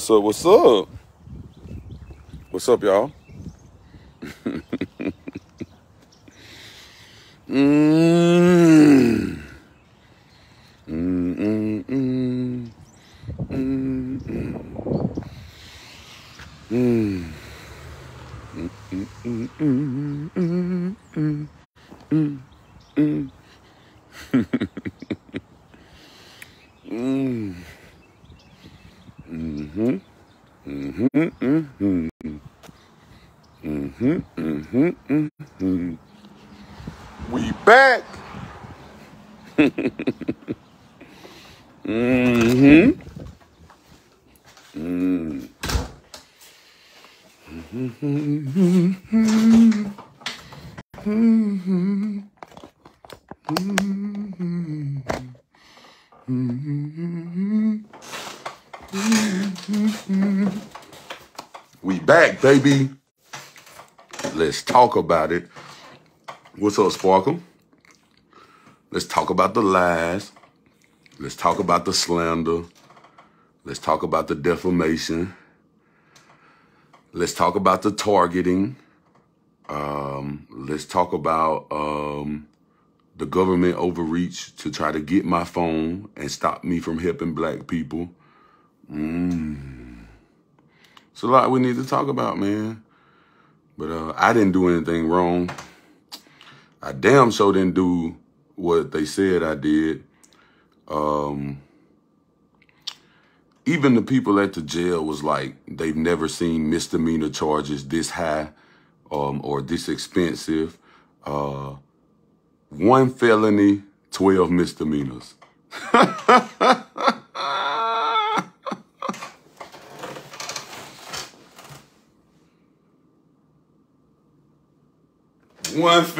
What's up? What's up? What's up, y'all? We back. mm-hmm. Mm. hmm mm hmm hmm We back, baby. Let's talk about it. What's up, Sparkle? Let's talk about the lies. Let's talk about the slander. Let's talk about the defamation. Let's talk about the targeting. Um, let's talk about um, the government overreach to try to get my phone and stop me from helping black people. Mm. It's a lot we need to talk about, man. But uh, I didn't do anything wrong. I damn sure didn't do what they said I did. Um, even the people at the jail was like, they've never seen misdemeanor charges this high um, or this expensive. Uh, one felony, 12 misdemeanors. one,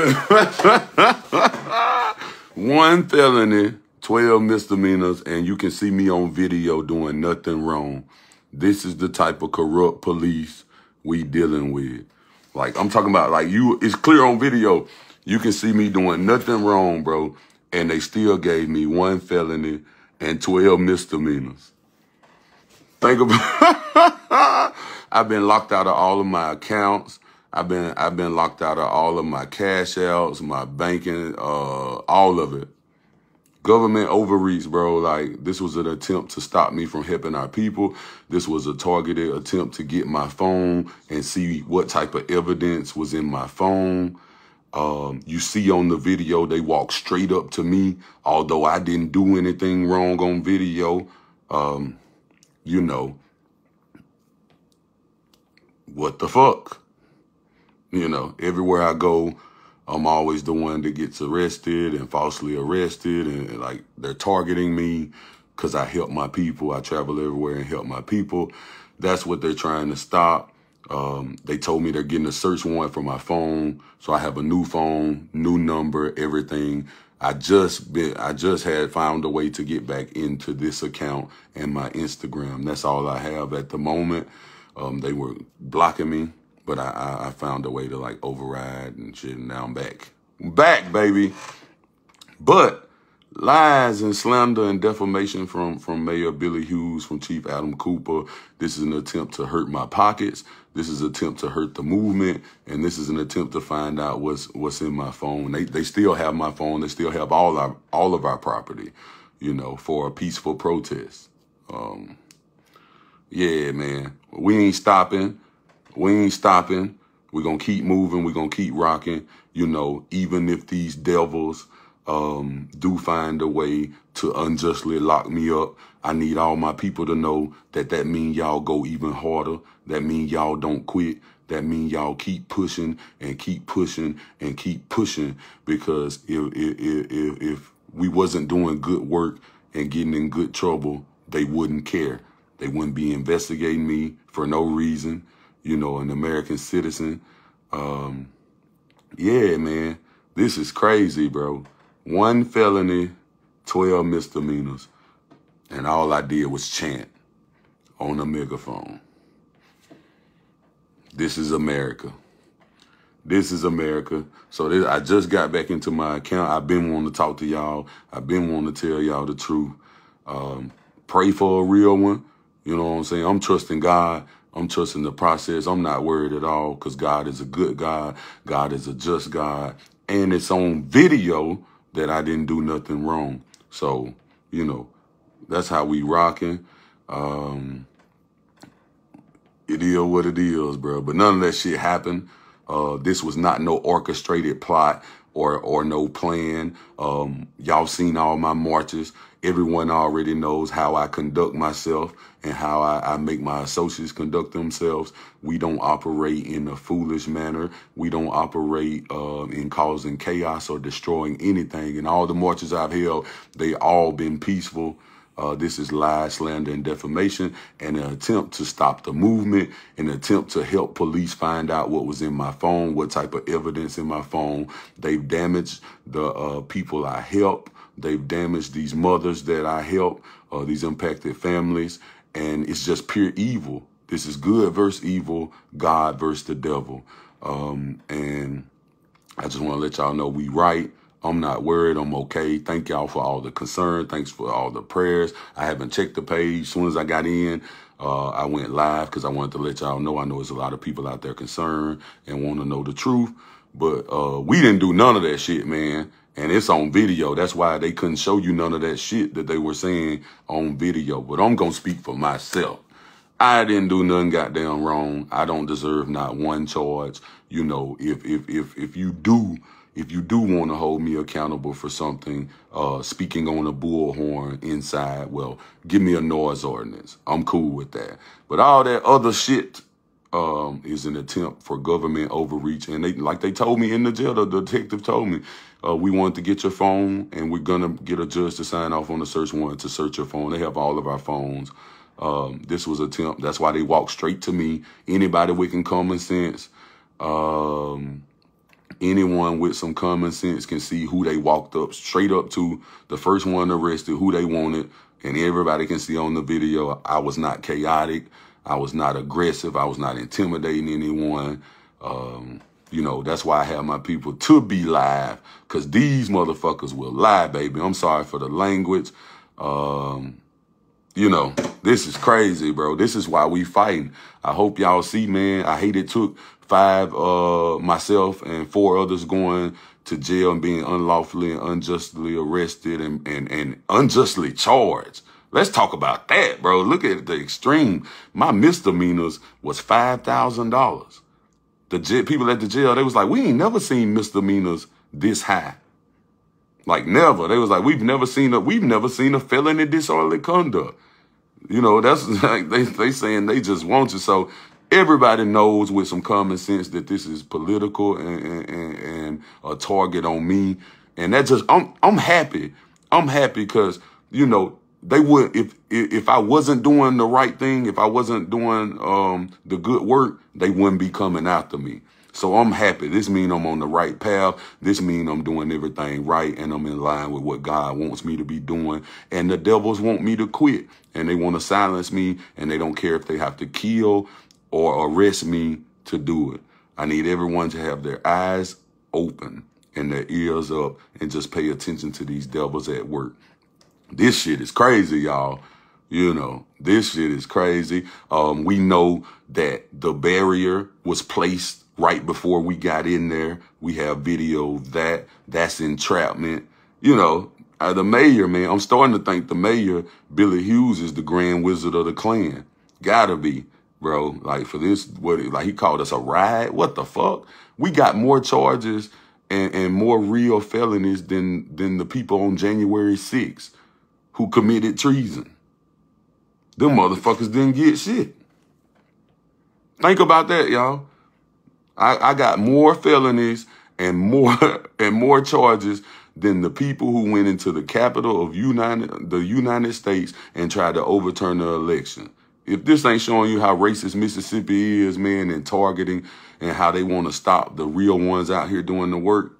one felony, 12 misdemeanors, and you can see me on video doing nothing wrong. This is the type of corrupt police we dealing with. Like, I'm talking about, like, you, it's clear on video. You can see me doing nothing wrong, bro, and they still gave me one felony and 12 misdemeanors. Think about I've been locked out of all of my accounts. I've been I've been locked out of all of my cash outs, my banking, uh, all of it. Government overreach, bro. Like this was an attempt to stop me from helping our people. This was a targeted attempt to get my phone and see what type of evidence was in my phone. Um, you see on the video, they walk straight up to me, although I didn't do anything wrong on video. Um, you know, what the fuck? You know, everywhere I go, I'm always the one that gets arrested and falsely arrested and, and like they're targeting me because I help my people. I travel everywhere and help my people. That's what they're trying to stop. Um, they told me they're getting a search warrant for my phone. So I have a new phone, new number, everything. I just been, I just had found a way to get back into this account and my Instagram. That's all I have at the moment. Um, they were blocking me but I, I, I found a way to like override and shit, and now I'm back. back, baby. But lies and slander and defamation from, from Mayor Billy Hughes, from Chief Adam Cooper. This is an attempt to hurt my pockets. This is an attempt to hurt the movement. And this is an attempt to find out what's what's in my phone. They they still have my phone. They still have all our all of our property, you know, for a peaceful protest. Um, yeah, man. We ain't stopping. We ain't stopping. We're going to keep moving. We're going to keep rocking, you know, even if these devils um, do find a way to unjustly lock me up. I need all my people to know that that mean y'all go even harder. That mean y'all don't quit. That mean y'all keep pushing and keep pushing and keep pushing because if, if, if, if we wasn't doing good work and getting in good trouble, they wouldn't care. They wouldn't be investigating me for no reason you know, an American citizen. Um, yeah, man, this is crazy, bro. One felony, 12 misdemeanors. And all I did was chant on a megaphone. This is America. This is America. So this, I just got back into my account. I've been wanting to talk to y'all. I've been wanting to tell y'all the truth. Um, pray for a real one. You know what I'm saying? I'm trusting God I'm trusting the process. I'm not worried at all because God is a good God. God is a just God. And it's on video that I didn't do nothing wrong. So, you know, that's how we rocking. Um, it is what it is, bro. But none of that shit happened. Uh, this was not no orchestrated plot or or no plan. Um, y'all seen all my marches. Everyone already knows how I conduct myself and how I, I make my associates conduct themselves. We don't operate in a foolish manner. We don't operate uh, in causing chaos or destroying anything. And all the marches I've held, they all been peaceful. Uh, this is lies, slander, and defamation, and an attempt to stop the movement, an attempt to help police find out what was in my phone, what type of evidence in my phone. They've damaged the uh, people I help. They've damaged these mothers that I help, uh, these impacted families, and it's just pure evil. This is good versus evil, God versus the devil. Um, and I just want to let y'all know we right. I'm not worried. I'm okay. Thank y'all for all the concern. Thanks for all the prayers. I haven't checked the page. As soon as I got in, uh, I went live because I wanted to let y'all know. I know there's a lot of people out there concerned and want to know the truth. But uh, we didn't do none of that shit, man. And it's on video. That's why they couldn't show you none of that shit that they were saying on video. But I'm going to speak for myself. I didn't do nothing goddamn wrong. I don't deserve not one charge. You know, if if if if you do if you do want to hold me accountable for something, uh, speaking on a bullhorn inside, well, give me a noise ordinance. I'm cool with that. But all that other shit um, is an attempt for government overreach. And they, like they told me in the jail, the detective told me, uh, we wanted to get your phone and we're going to get a judge to sign off on a search warrant to search your phone. They have all of our phones. Um, this was attempt. That's why they walked straight to me. Anybody with common sense. Um, anyone with some common sense can see who they walked up straight up to, the first one arrested, who they wanted, and everybody can see on the video I was not chaotic, I was not aggressive, I was not intimidating anyone. Um, you know, that's why I have my people to be live, because these motherfuckers will lie, baby. I'm sorry for the language. Um, you know, this is crazy, bro. This is why we fighting. I hope y'all see, man. I hate it took five, uh, myself and four others going to jail and being unlawfully and unjustly arrested and, and, and unjustly charged. Let's talk about that, bro. Look at the extreme. My misdemeanors was $5,000. The people at the jail, they was like, we ain't never seen misdemeanors this high. Like never. They was like, we've never seen a, we've never seen a felony disorderly conduct. You know, that's like they they saying they just want you. So everybody knows with some common sense that this is political and, and, and a target on me. And that just I'm I'm happy. I'm happy because you know they would if if I wasn't doing the right thing, if I wasn't doing um the good work, they wouldn't be coming after me. So I'm happy. This mean I'm on the right path. This mean I'm doing everything right and I'm in line with what God wants me to be doing. And the devils want me to quit and they want to silence me and they don't care if they have to kill or arrest me to do it. I need everyone to have their eyes open and their ears up and just pay attention to these devils at work. This shit is crazy, y'all. You know, this shit is crazy. Um, we know that the barrier was placed right before we got in there. We have video that that's entrapment. You know, uh, the mayor, man, I'm starting to think the mayor, Billy Hughes, is the grand wizard of the Klan. Gotta be, bro. Like for this, what like he called us a ride. What the fuck? We got more charges and, and more real felonies than than the people on January 6th who committed treason. Them motherfuckers didn't get shit. Think about that, y'all. I, I got more felonies and more and more charges than the people who went into the capital of United, the United States and tried to overturn the election. If this ain't showing you how racist Mississippi is, man, and targeting and how they want to stop the real ones out here doing the work,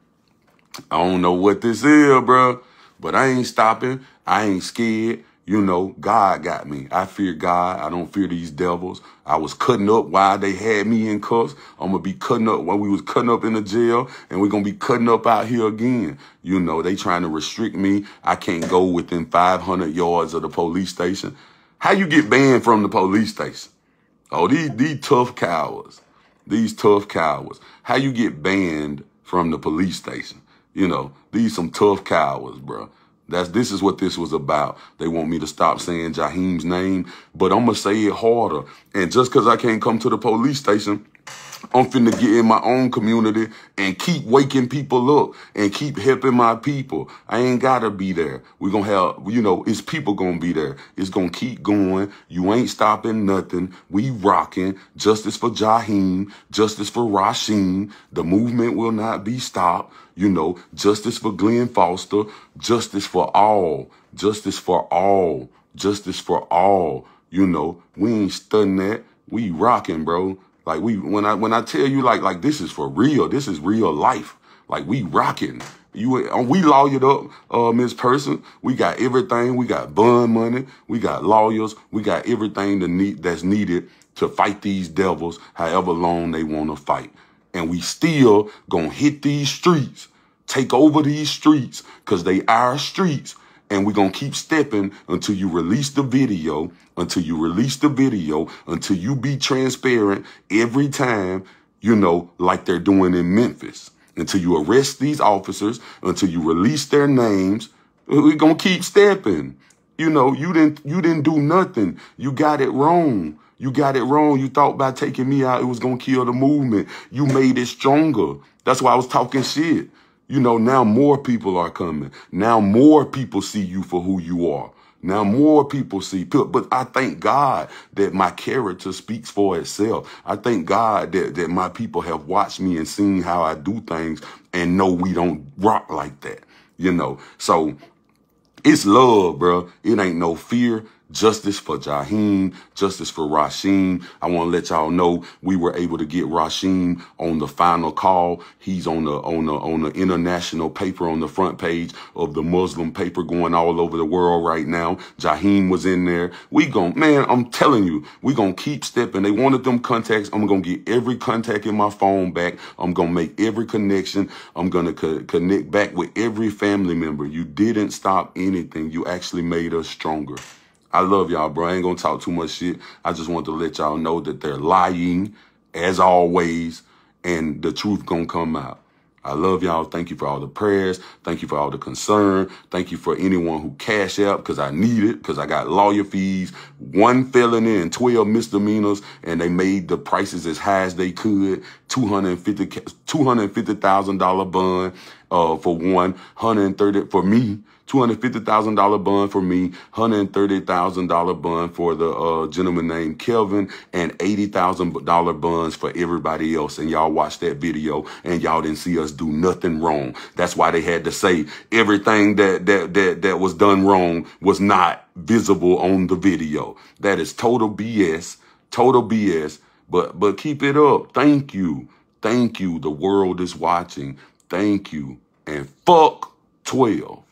I don't know what this is, bro. But I ain't stopping. I ain't scared. You know, God got me. I fear God. I don't fear these devils. I was cutting up while they had me in cuffs. I'm going to be cutting up while we was cutting up in the jail and we're going to be cutting up out here again. You know, they trying to restrict me. I can't go within 500 yards of the police station. How you get banned from the police station? Oh, these, these tough cowards, these tough cowards. How you get banned from the police station? You know, these some tough cowards, bro. That's this is what this was about. They want me to stop saying Jaheem's name, but I'm gonna say it harder. And just because I can't come to the police station, I'm finna get in my own community and keep waking people up and keep helping my people. I ain't gotta be there. we gonna have, you know, it's people gonna be there. It's gonna keep going. You ain't stopping nothing. We rocking. Justice for Jaheem. Justice for Rasheem. The movement will not be stopped. You know, justice for Glenn Foster, justice for all, justice for all, justice for all. You know, we ain't studying that. We rocking, bro. Like we when I when I tell you like like this is for real. This is real life. Like we rocking. You uh, we lawyered up, uh, Miss Person. We got everything. We got bun money. We got lawyers. We got everything need that's needed to fight these devils, however long they want to fight. And we still gonna hit these streets take over these streets because they our streets. And we're going to keep stepping until you release the video, until you release the video, until you be transparent every time, you know, like they're doing in Memphis. Until you arrest these officers, until you release their names, we're going to keep stepping. You know, you didn't, you didn't do nothing. You got it wrong. You got it wrong. You thought by taking me out, it was going to kill the movement. You made it stronger. That's why I was talking shit. You know, now more people are coming. Now more people see you for who you are. Now more people see, but I thank God that my character speaks for itself. I thank God that, that my people have watched me and seen how I do things and know we don't rock like that, you know? So it's love, bro. It ain't no fear. Justice for Jahim, justice for Rasheem. I want to let y'all know we were able to get Rasheem on the final call. He's on the on the on the international paper on the front page of the Muslim paper going all over the world right now. Jahim was in there. We gon' man, I'm telling you, we gonna keep stepping. They wanted them contacts. I'm gonna get every contact in my phone back. I'm gonna make every connection. I'm gonna co connect back with every family member. You didn't stop anything. You actually made us stronger. I love y'all, bro. I ain't gonna talk too much shit. I just want to let y'all know that they're lying, as always, and the truth gonna come out. I love y'all. Thank you for all the prayers. Thank you for all the concern. Thank you for anyone who cash out because I need it because I got lawyer fees, one felony and 12 misdemeanors, and they made the prices as high as they could. $250,000 dollars bond uh, for one, 130 for me, $250,000 bond for me, $130,000 bond for the uh, gentleman named Kelvin, and $80,000 bonds for everybody else. And y'all watched that video and y'all didn't see us do nothing wrong. That's why they had to say everything that, that, that, that was done wrong was not visible on the video. That is total BS, total BS, but, but keep it up. Thank you. Thank you. The world is watching. Thank you. And fuck 12.